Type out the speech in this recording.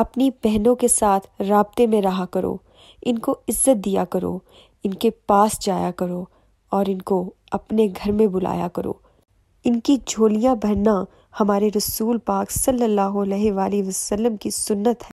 अपनी बहनों के साथ रबते में रहा करो इनको इज्जत दिया करो इनके पास जाया करो और इनको अपने घर में बुलाया करो इनकी झोलियाँ भरना हमारे रसूल पाक सल्लल्लाहु अलैहि वसल्लम की सुन्नत है